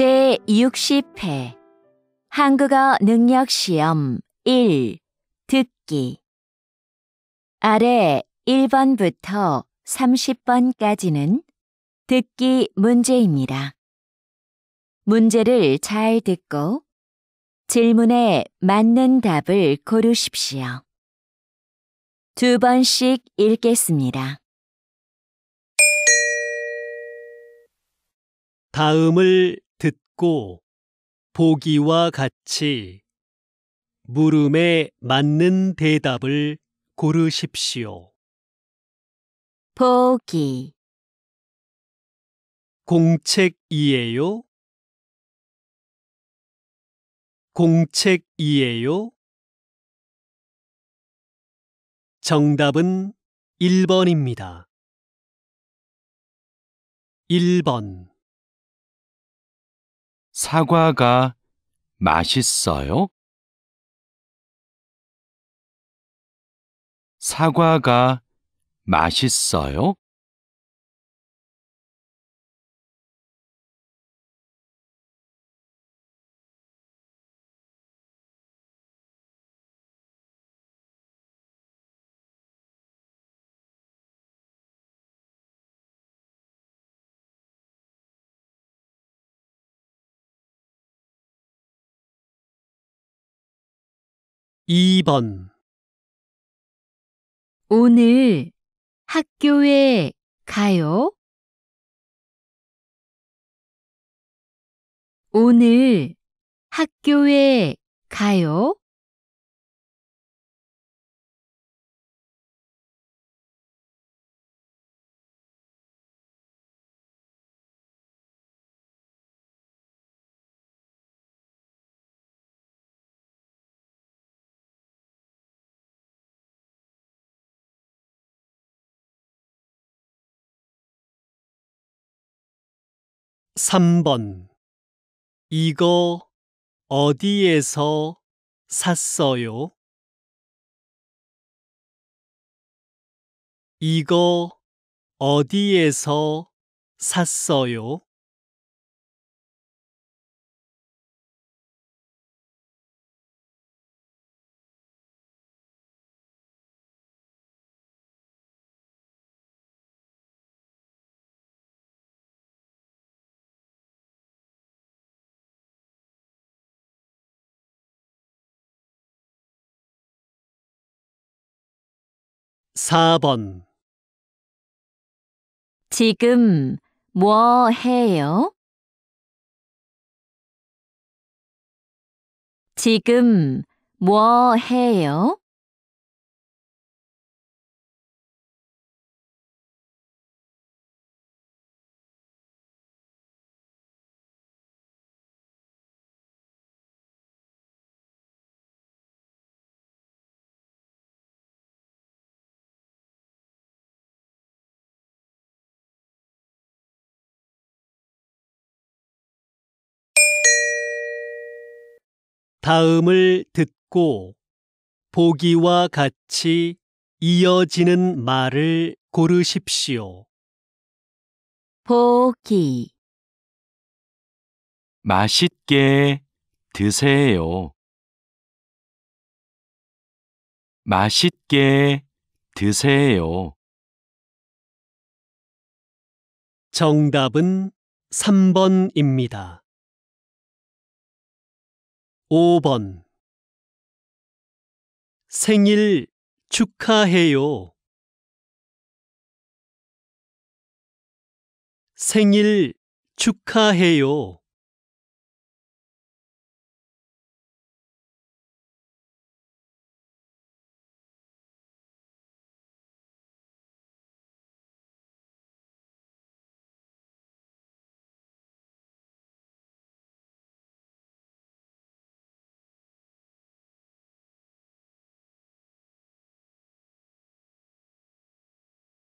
제60회 한국어 능력 시험 1 듣기 아래 1번부터 30번까지는 듣기 문제입니다. 문제를 잘 듣고 질문에 맞는 답을 고르십시오. 두 번씩 읽겠습니다. 다음을 있고 보기와 같이 물음에 맞는 대답을 고르십시오. 보기 공책이에요? 공책이에요? 정답은 1번입니다. 1번 사과가 맛있어요? 사과가 맛있어요? 2번 오늘 학교에 가요? 오늘 학교에 가요? 3번 이거 어디에서 샀어요? 이거 어디에서 샀어요? 4번 지금 뭐 해요? 지금 뭐 해요? 다음을 듣고 보기와 같이 이어지는 말을 고르십시오. 보기 맛있게 드세요. 맛있게 드세요. 정답은 3번입니다. 5번 생일 축하해요. 생일 축하해요.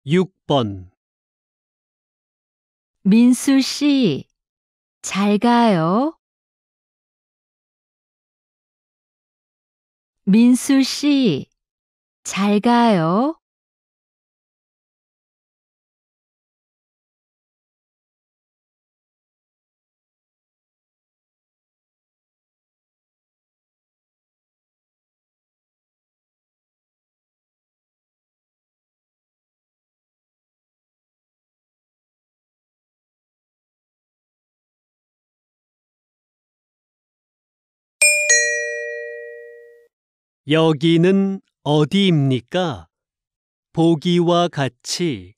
6번 민수 씨, 잘 가요. 민수 씨, 잘 가요. 여기는 어디입니까? 보기와 같이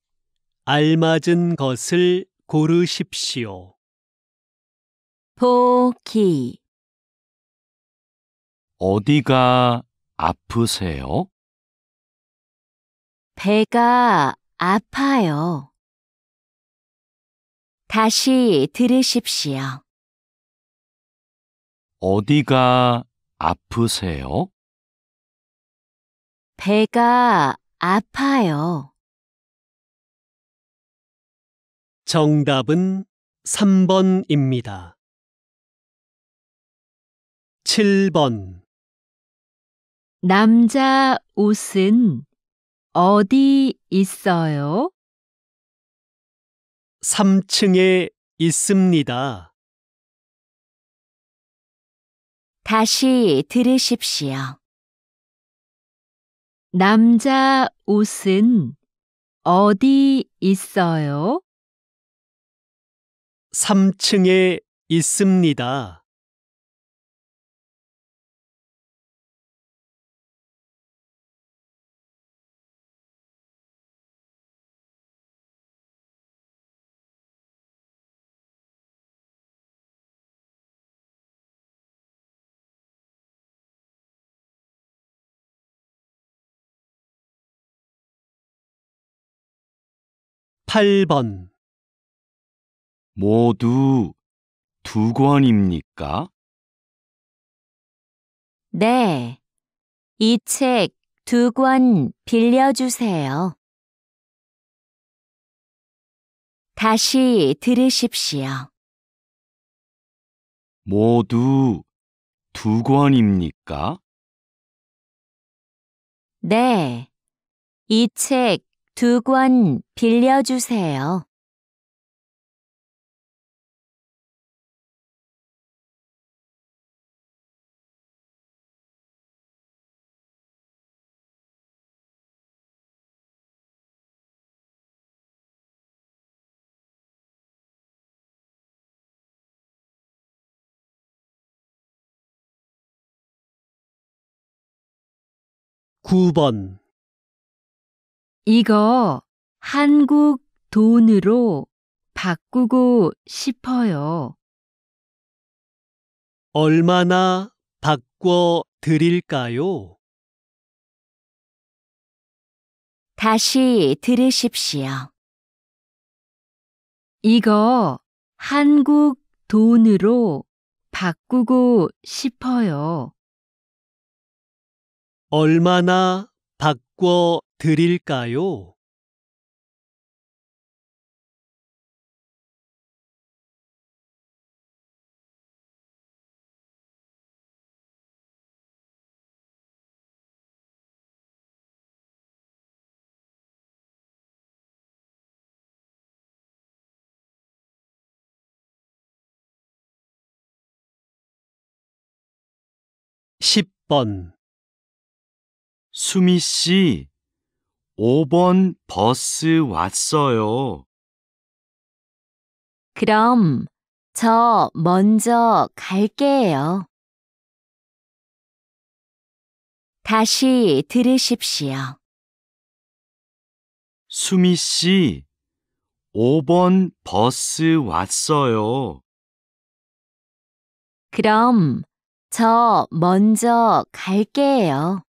알맞은 것을 고르십시오. 보기 어디가 아프세요? 배가 아파요. 다시 들으십시오. 어디가 아프세요? 배가 아파요. 정답은 3번입니다. 7번 남자 옷은 어디 있어요? 3층에 있습니다. 다시 들으십시오. 남자 옷은 어디 있어요? 3층에 있습니다. 8번 모두 두 권입니까? 네. 이 책 두 권 빌려주세요. 다시 들으십시오. 모두 두 권입니까? 네. 이책 두권 빌려주세요. 구번 이거 한국 돈으로 바꾸고 싶어요. 얼마나 바꿔 드릴까요? 다시 들으십시오. 이거 한국 돈으로 바꾸고 싶어요. 얼마나 바꿔 드릴까요? (10번) 수미 씨, 5번 버스 왔어요. 그럼 저 먼저 갈게요. 다시 들으십시오. 수미 씨, 5번 버스 왔어요. 그럼 저 먼저 갈게요.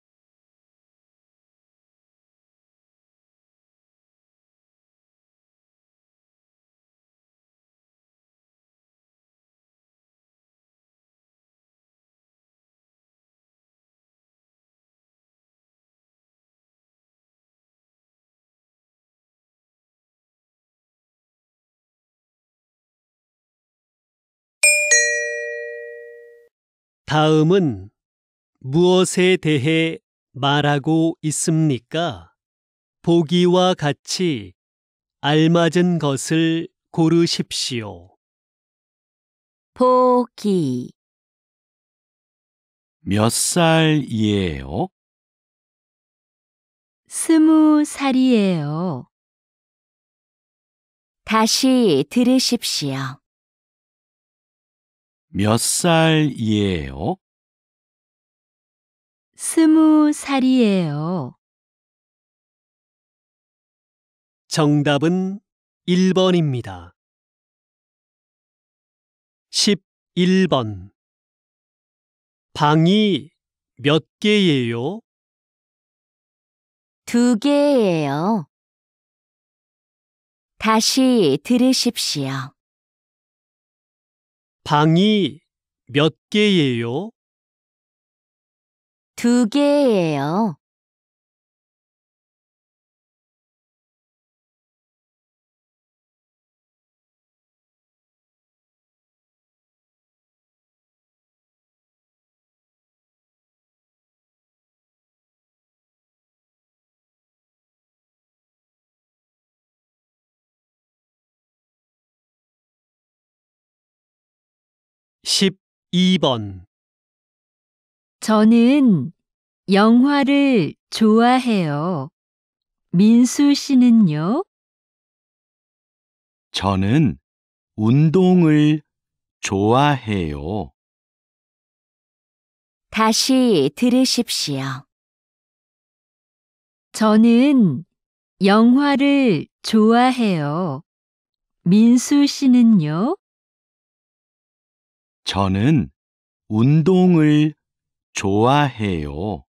다음은 무엇에 대해 말하고 있습니까? 보기와 같이 알맞은 것을 고르십시오. 보기 몇 살이에요? 스무 살이에요. 다시 들으십시오. 몇 살이에요? 스무 살이에요. 정답은 1번입니다. 11번 방이 몇 개예요? 두 개예요. 다시 들으십시오. 방이 몇 개예요? 두 개예요. 12번 저는 영화를 좋아해요. 민수 씨는요? 저는 운동을 좋아해요. 다시 들으십시오. 저는 영화를 좋아해요. 민수 씨는요? 저는 운동을 좋아해요.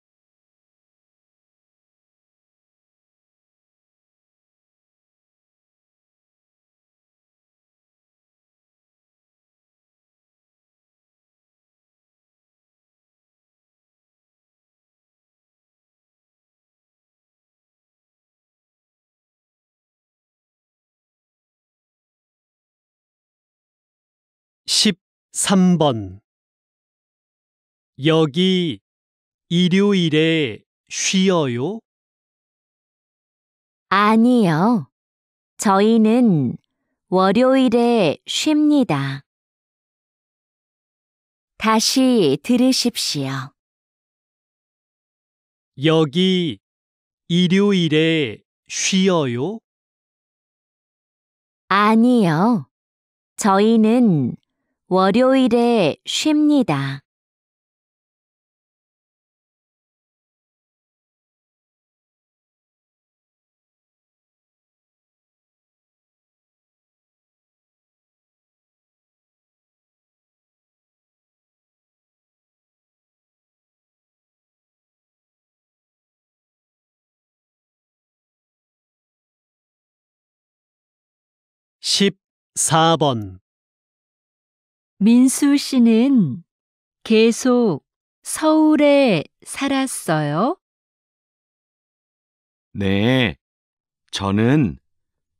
3번 여기 일요일에 쉬어요? 아니요. 저희는 월요일에 쉽니다. 다시 들으십시오. 여기 일요일에 쉬어요? 아니요. 저희는 월요일에 쉽니다. 1 4번 민수 씨는 계속 서울에 살았어요? 네, 저는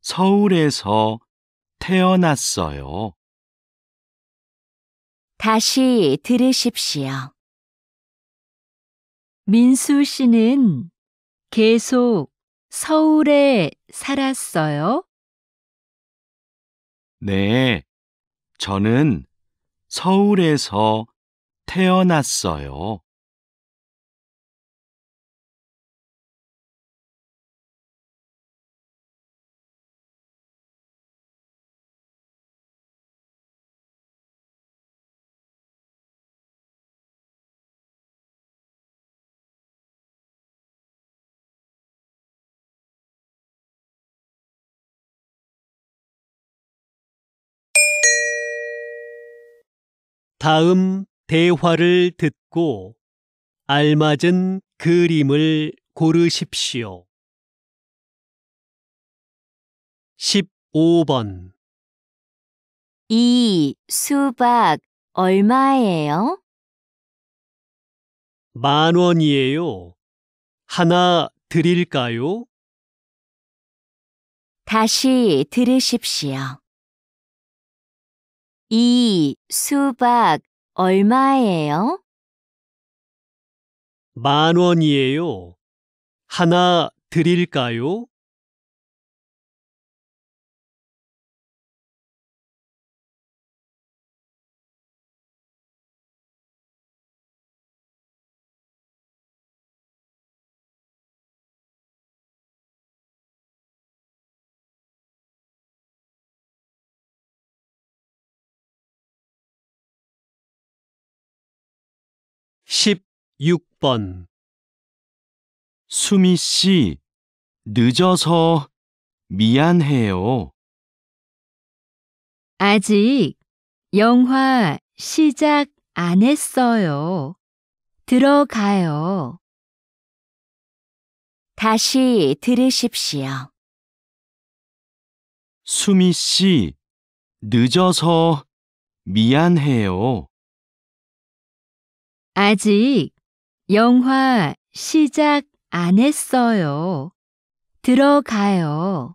서울에서 태어났어요. 다시 들으십시오. 민수 씨는 계속 서울에 살았어요? 네, 저는 서울에서 태어났어요. 다음 대화를 듣고 알맞은 그림을 고르십시오. 15번 이 수박 얼마예요? 만 원이에요. 하나 드릴까요? 다시 들으십시오. 이 수박 얼마예요? 만 원이에요. 하나 드릴까요? 6번 수미 씨, 늦어서 미안해요. 아직 영화 시작 안 했어요. 들어가요. 다시 들으십시오. 수미 씨, 늦어서 미안해요. 아직 영화 시작 안 했어요. 들어가요.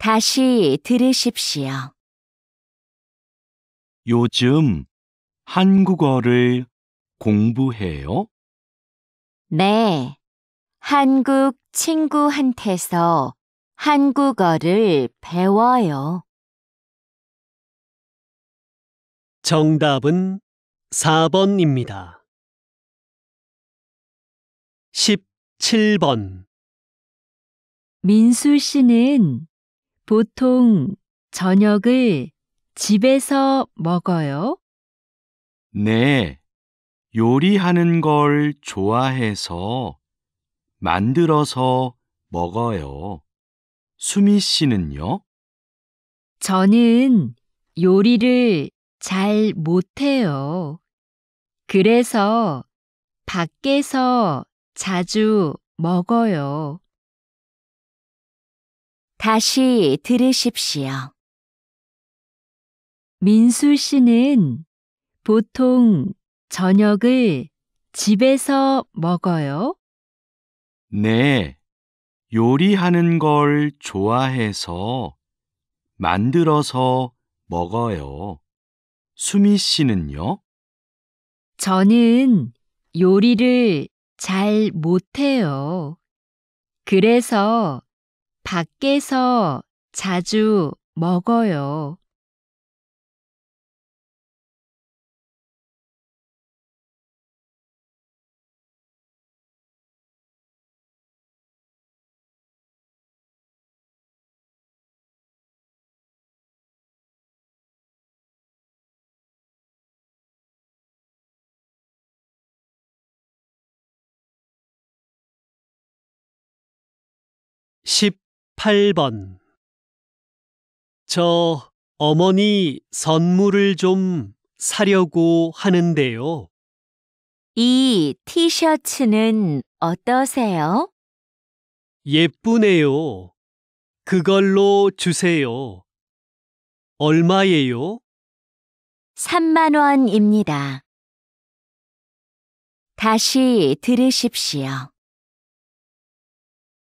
다시 들으십시오. 요즘 한국어를 공부해요? 네. 한국 친구한테서 한국어를 배워요. 정답은 4번입니다. 17번 민수 씨는 보통 저녁을 집에서 먹어요? 네, 요리하는 걸 좋아해서 만들어서 먹어요. 수미 씨는요? 저는 요리를 잘 못해요. 그래서 밖에서 자주 먹어요. 다시 들으십시오. 민수 씨는 보통 저녁을 집에서 먹어요? 네, 요리하는 걸 좋아해서 만들어서 먹어요. 수미 씨는요? 저는 요리를 잘 못해요. 그래서 밖에서 자주 먹어요. 8번 저 어머니 선물을 좀 사려고 하는데요. 이 티셔츠는 어떠세요? 예쁘네요. 그걸로 주세요. 얼마예요? 3만 원입니다. 다시 들으십시오.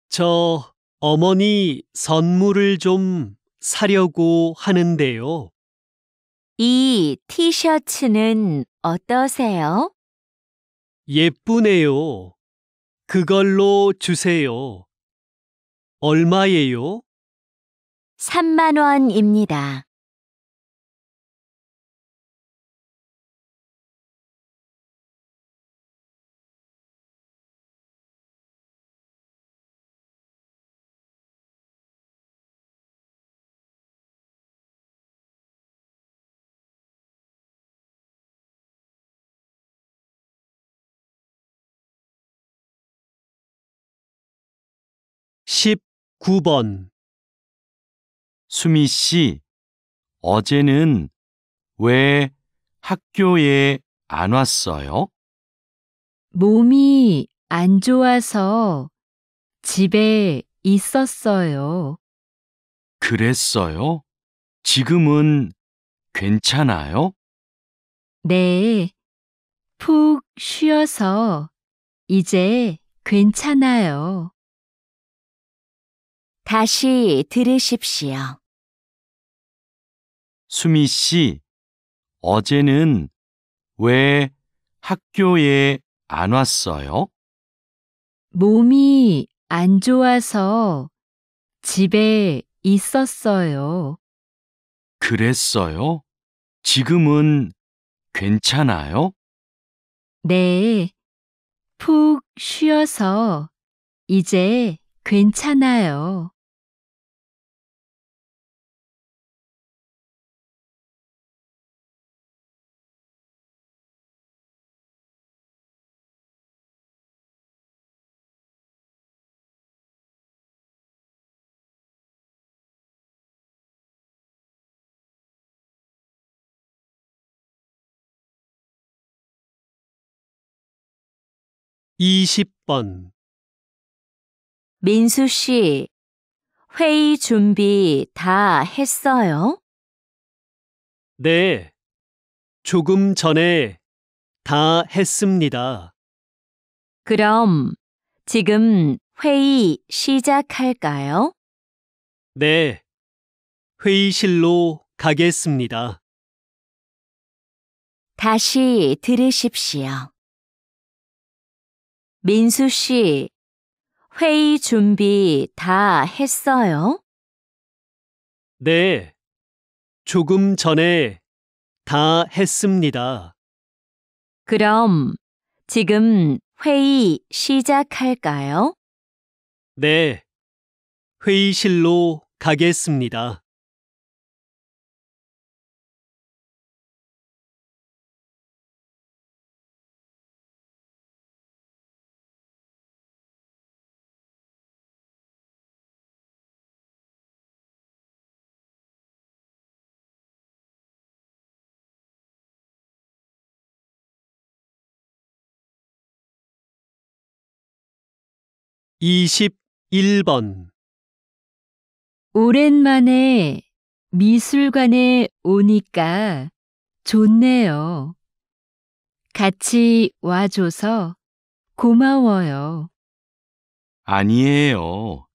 저 어머니 선물을 좀 사려고 하는데요. 이 티셔츠는 어떠세요? 예쁘네요. 그걸로 주세요. 얼마예요? 3만 원입니다. 19번 수미 씨, 어제는 왜 학교에 안 왔어요? 몸이 안 좋아서 집에 있었어요. 그랬어요? 지금은 괜찮아요? 네, 푹 쉬어서 이제 괜찮아요. 다시 들으십시오. 수미 씨, 어제는 왜 학교에 안 왔어요? 몸이 안 좋아서 집에 있었어요. 그랬어요? 지금은 괜찮아요? 네, 푹 쉬어서 이제 괜찮아요. 20번 민수 씨, 회의 준비 다 했어요? 네, 조금 전에 다 했습니다. 그럼 지금 회의 시작할까요? 네, 회의실로 가겠습니다. 다시 들으십시오. 민수 씨, 회의 준비 다 했어요? 네, 조금 전에 다 했습니다. 그럼 지금 회의 시작할까요? 네, 회의실로 가겠습니다. 21번 오랜만에 미술관에 오니까 좋네요. 같이 와줘서 고마워요. 아니에요.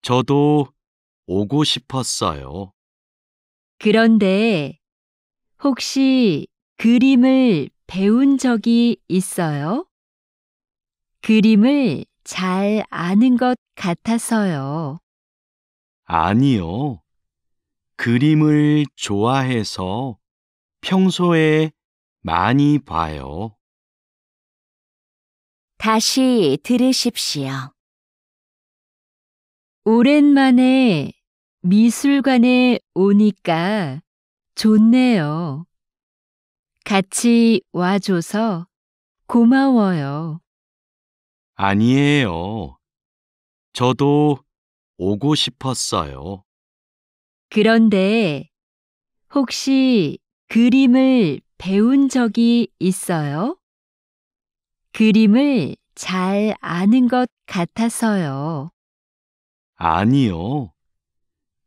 저도 오고 싶었어요. 그런데 혹시 그림을 배운 적이 있어요? 그림을 잘 아는 것 같아서요. 아니요. 그림을 좋아해서 평소에 많이 봐요. 다시 들으십시오. 오랜만에 미술관에 오니까 좋네요. 같이 와줘서 고마워요. 아니에요. 저도 오고 싶었어요. 그런데 혹시 그림을 배운 적이 있어요? 그림을 잘 아는 것 같아서요. 아니요.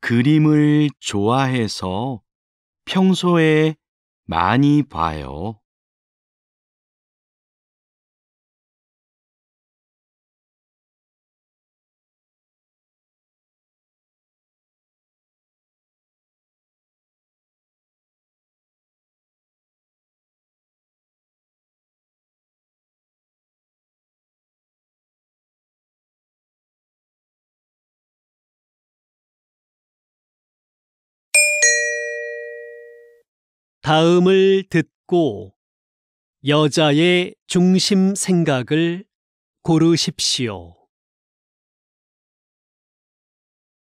그림을 좋아해서 평소에 많이 봐요. 다음을 듣고 여자의 중심 생각을 고르십시오.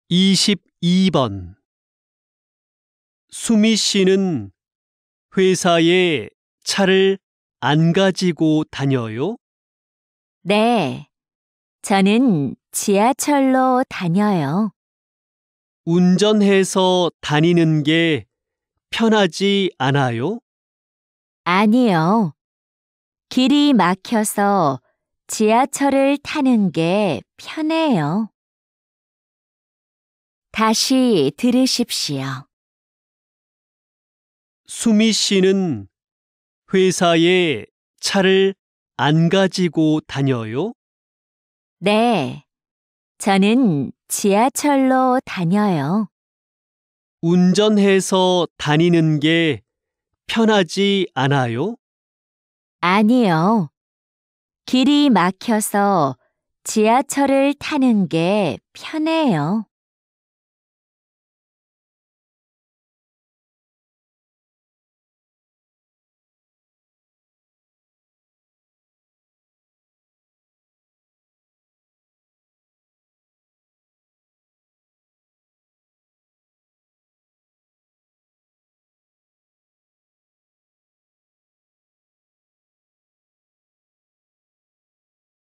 22번 수미 씨는 회사에 차를 안 가지고 다녀요? 네. 저는 지하철로 다녀요. 운전해서 다니는 게 편하지 않아요? 아니요. 길이 막혀서 지하철을 타는 게 편해요. 다시 들으십시오. 수미 씨는 회사에 차를 안 가지고 다녀요? 네. 저는 지하철로 다녀요. 운전해서 다니는 게 편하지 않아요? 아니요. 길이 막혀서 지하철을 타는 게 편해요.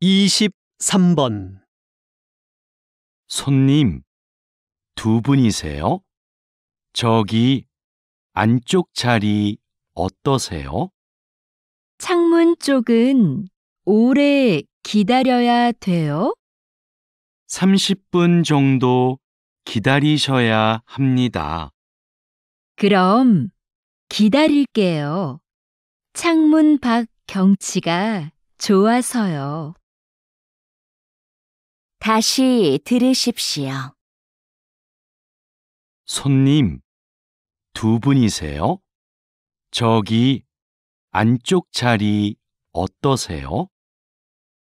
23번 손님, 두 분이세요? 저기 안쪽 자리 어떠세요? 창문 쪽은 오래 기다려야 돼요? 30분 정도 기다리셔야 합니다. 그럼 기다릴게요. 창문 밖 경치가 좋아서요. 다시 들으십시오. 손님, 두 분이세요? 저기 안쪽 자리 어떠세요?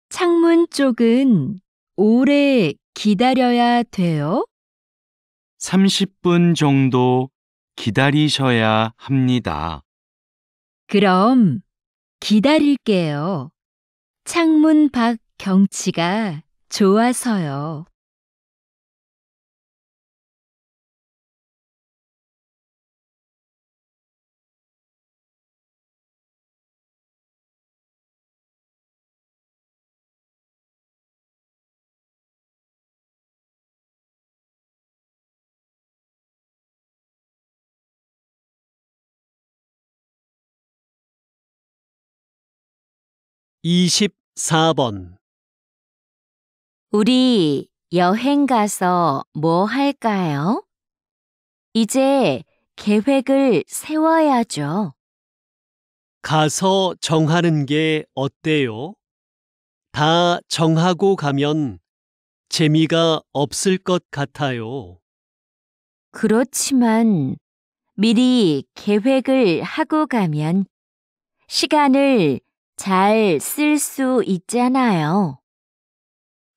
창문 쪽은 오래 기다려야 돼요? 30분 정도 기다리셔야 합니다. 그럼 기다릴게요. 창문 밖 경치가 좋아서요. 2 4번 우리 여행 가서 뭐 할까요? 이제 계획을 세워야죠. 가서 정하는 게 어때요? 다 정하고 가면 재미가 없을 것 같아요. 그렇지만 미리 계획을 하고 가면 시간을 잘 쓸 수 있잖아요.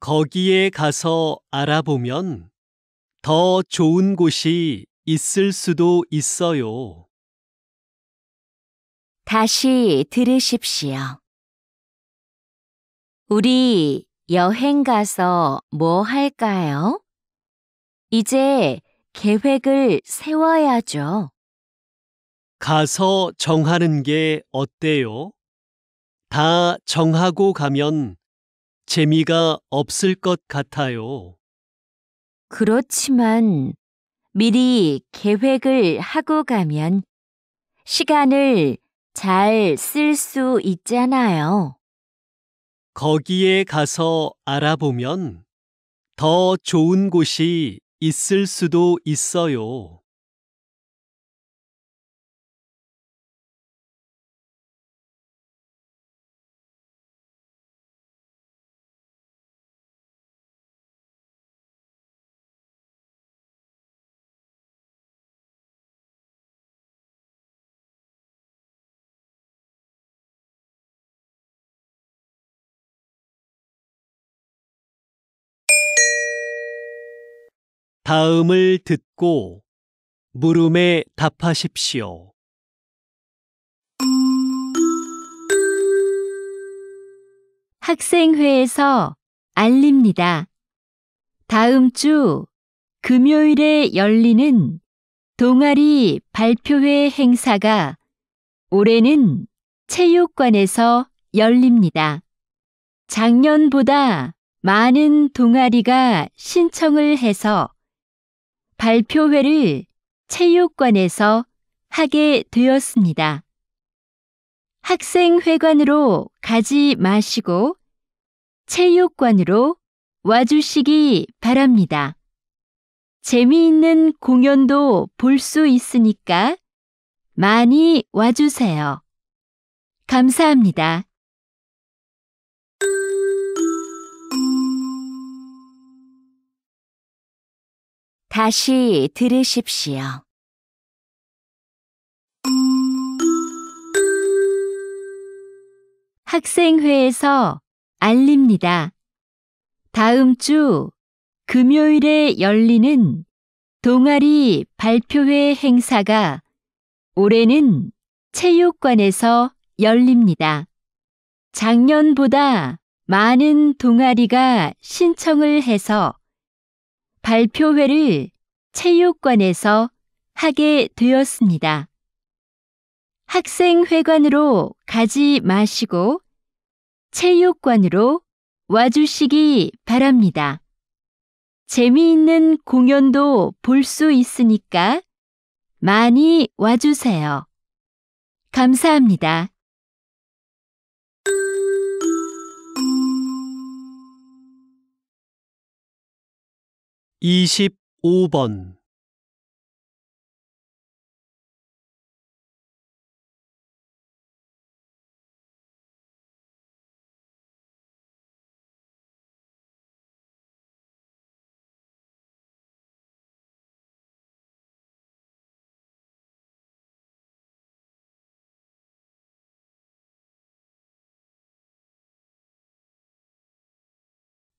거기에 가서 알아보면 더 좋은 곳이 있을 수도 있어요. 다시 들으십시오. 우리 여행 가서 뭐 할까요? 이제 계획을 세워야죠. 가서 정하는 게 어때요? 다 정하고 가면 재미가 없을 것 같아요. 그렇지만 미리 계획을 하고 가면 시간을 잘 쓸 수 있잖아요. 거기에 가서 알아보면 더 좋은 곳이 있을 수도 있어요. 다음을 듣고 물음에 답하십시오. 학생회에서 알립니다. 다음 주 금요일에 열리는 동아리 발표회 행사가 올해는 체육관에서 열립니다. 작년보다 많은 동아리가 신청을 해서 발표회를 체육관에서 하게 되었습니다. 학생회관으로 가지 마시고 체육관으로 와주시기 바랍니다. 재미있는 공연도 볼 수 있으니까 많이 와주세요. 감사합니다. 다시 들으십시오. 학생회에서 알립니다. 다음 주 금요일에 열리는 동아리 발표회 행사가 올해는 체육관에서 열립니다. 작년보다 많은 동아리가 신청을 해서 발표회를 체육관에서 하게 되었습니다. 학생회관으로 가지 마시고 체육관으로 와주시기 바랍니다. 재미있는 공연도 볼 수 있으니까 많이 와주세요. 감사합니다. 25번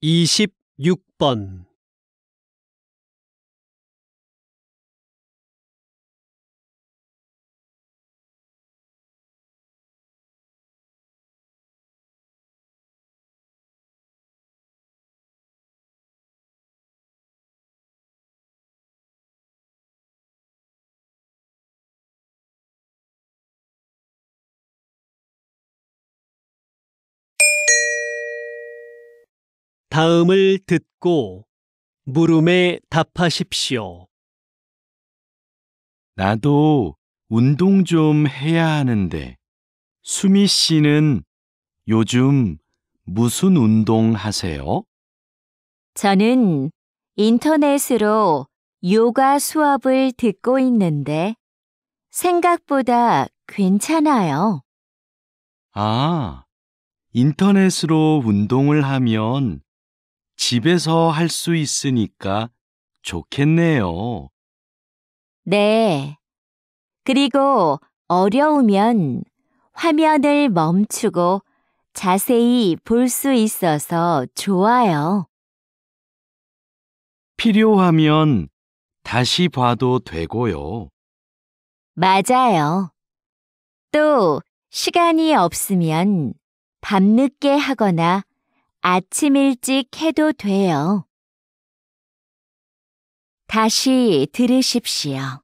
26번 다음을 듣고 물음에 답하십시오. 나도 운동 좀 해야 하는데 수미 씨는 요즘 무슨 운동 하세요? 저는 인터넷으로 요가 수업을 듣고 있는데 생각보다 괜찮아요. 아, 인터넷으로 운동을 하면 집에서 할 수 있으니까 좋겠네요. 네. 그리고 어려우면 화면을 멈추고 자세히 볼 수 있어서 좋아요. 필요하면 다시 봐도 되고요. 맞아요. 또 시간이 없으면 밤늦게 하거나 아침 일찍 해도 돼요. 다시 들으십시오.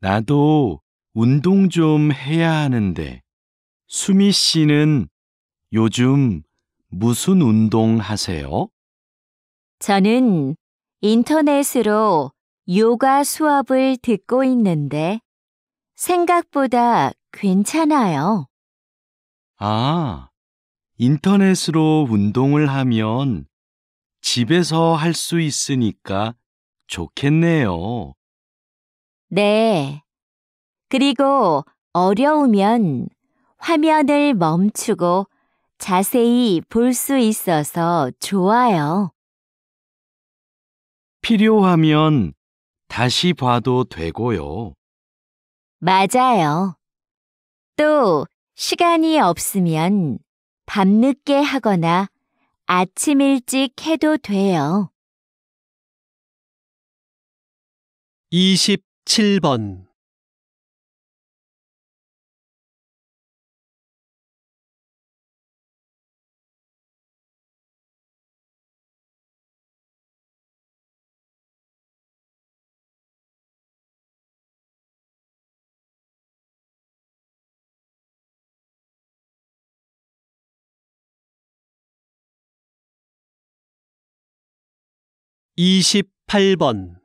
나도 운동 좀 해야 하는데, 수미 씨는 요즘 무슨 운동 하세요? 저는 인터넷으로 요가 수업을 듣고 있는데 생각보다 괜찮아요. 아, 인터넷으로 운동을 하면 집에서 할 수 있으니까 좋겠네요. 네. 그리고 어려우면 화면을 멈추고 자세히 볼 수 있어서 좋아요. 필요하면 다시 봐도 되고요. 맞아요. 또 시간이 없으면 밤늦게 하거나 아침 일찍 해도 돼요. 27번 28번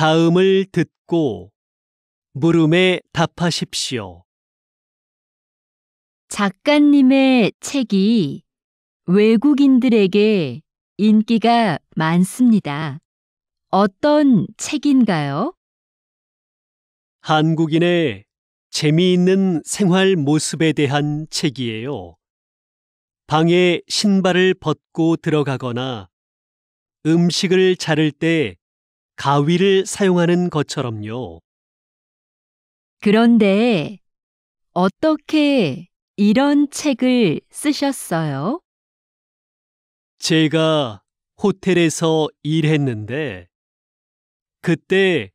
다음을 듣고 물음에 답하십시오. 작가님의 책이 외국인들에게 인기가 많습니다. 어떤 책인가요? 한국인의 재미있는 생활 모습에 대한 책이에요. 방에 신발을 벗고 들어가거나 음식을 자를 때 가위를 사용하는 것처럼요. 그런데 어떻게 이런 책을 쓰셨어요? 제가 호텔에서 일했는데 그때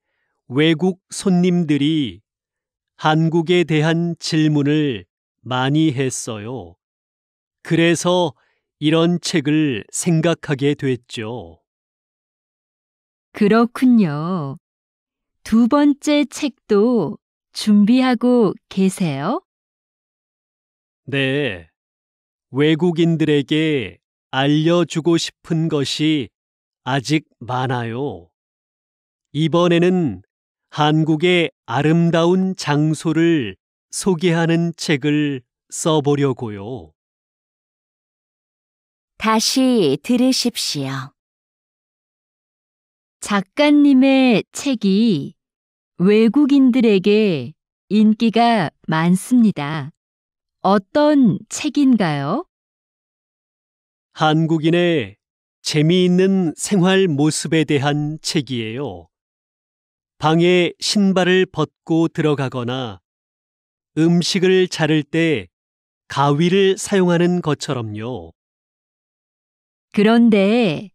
외국 손님들이 한국에 대한 질문을 많이 했어요. 그래서 이런 책을 생각하게 됐죠. 그렇군요. 두 번째 책도 준비하고 계세요? 네. 외국인들에게 알려주고 싶은 것이 아직 많아요. 이번에는 한국의 아름다운 장소를 소개하는 책을 써보려고요. 다시 들으십시오. 작가님의 책이 외국인들에게 인기가 많습니다. 어떤 책인가요? 한국인의 재미있는 생활 모습에 대한 책이에요. 방에 신발을 벗고 들어가거나 음식을 자를 때 가위를 사용하는 것처럼요. 그런데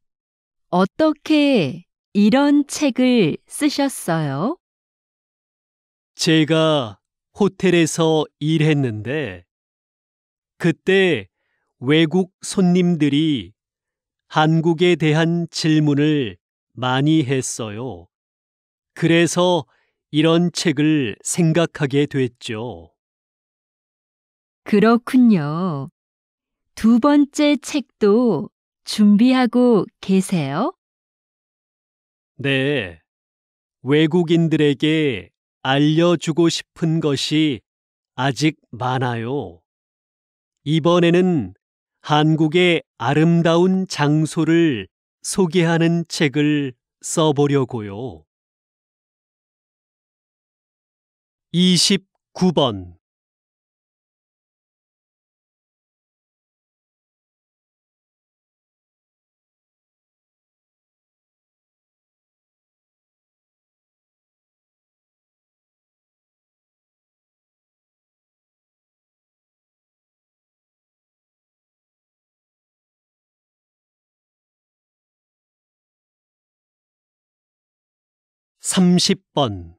어떻게 이런 책을 쓰셨어요? 제가 호텔에서 일했는데 그때 외국 손님들이 한국에 대한 질문을 많이 했어요. 그래서 이런 책을 생각하게 됐죠. 그렇군요. 두 번째 책도 준비하고 계세요? 네. 외국인들에게 알려주고 싶은 것이 아직 많아요. 이번에는 한국의 아름다운 장소를 소개하는 책을 써보려고요. 29번 30번